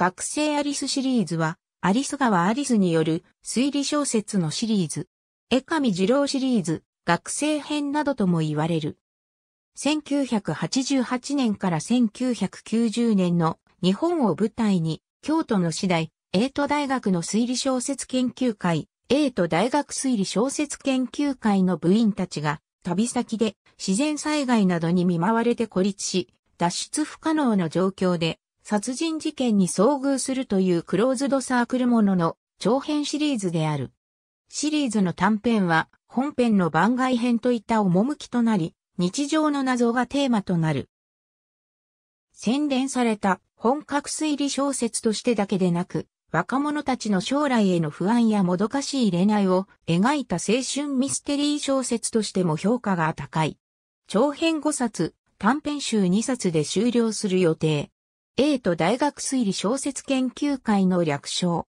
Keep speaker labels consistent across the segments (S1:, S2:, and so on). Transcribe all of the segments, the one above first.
S1: 学生アリスシリーズは、アリス川アリスによる推理小説のシリーズ。江上二郎シリーズ、学生編などとも言われる。1988年から1990年の日本を舞台に、京都の次第、エイト大学の推理小説研究会、エイト大学推理小説研究会の部員たちが、旅先で自然災害などに見舞われて孤立し、脱出不可能な状況で殺人事件に遭遇するというクローズドサークルものの長編シリーズである。シリーズの短編は本編の番外編といった趣となり、日常の謎がテーマとなる。洗練された本格推理小説としてだけでなく、若者たちの将来への不安やもどかしい恋愛を描いた青春ミステリー小説としても評価が高い。長編5冊、短編集2冊で終了する予定。英と大学推理小説研究会の略称。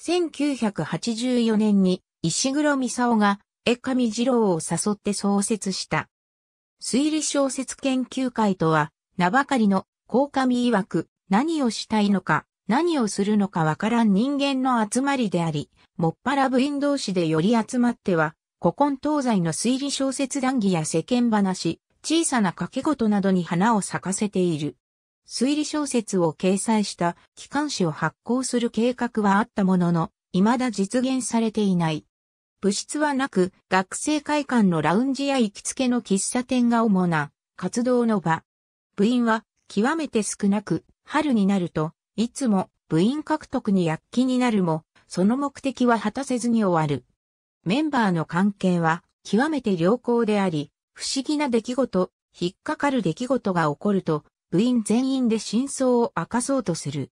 S1: 1984年に石黒美沙夫が江上二郎を誘って創設した。推理小説研究会とは、名ばかりの高上曰く何をしたいのか、何をするのかわからん人間の集まりであり、もっぱら部員同士でより集まっては、古今東西の推理小説談義や世間話、小さな掛け事などに花を咲かせている。推理小説を掲載した機関誌を発行する計画はあったものの、未だ実現されていない。部室はなく、学生会館のラウンジや行きつけの喫茶店が主な活動の場。部員は極めて少なく、春になると、いつも部員獲得に躍起になるも、その目的は果たせずに終わる。メンバーの関係は極めて良好であり、不思議な出来事、引っかかる出来事が起こると、部員全員で真相を明かそうとする。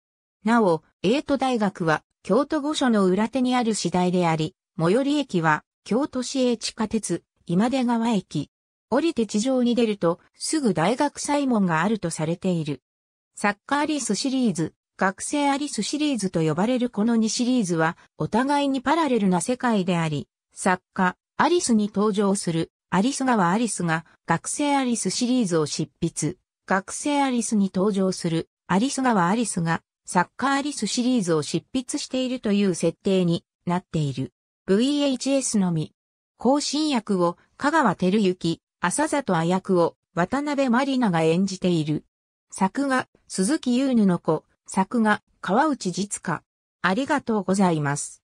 S1: なお、エイト大学は京都御所の裏手にある次第であり、最寄り駅は京都市営地下鉄今出川駅。降りて地上に出るとすぐ大学祭門があるとされている。サッカーリスシリーズ、学生アリスシリーズと呼ばれるこの2シリーズはお互いにパラレルな世界であり、作家、アリスに登場するアリス川アリスが学生アリスシリーズを執筆。学生アリスに登場するアリス川アリスがサッカーアリスシリーズを執筆しているという設定になっている。VHS のみ。更新役を香川照之、浅里亜役を渡辺まりなが演じている。作画、鈴木優布の子、作画、川内実家。ありがとうございます。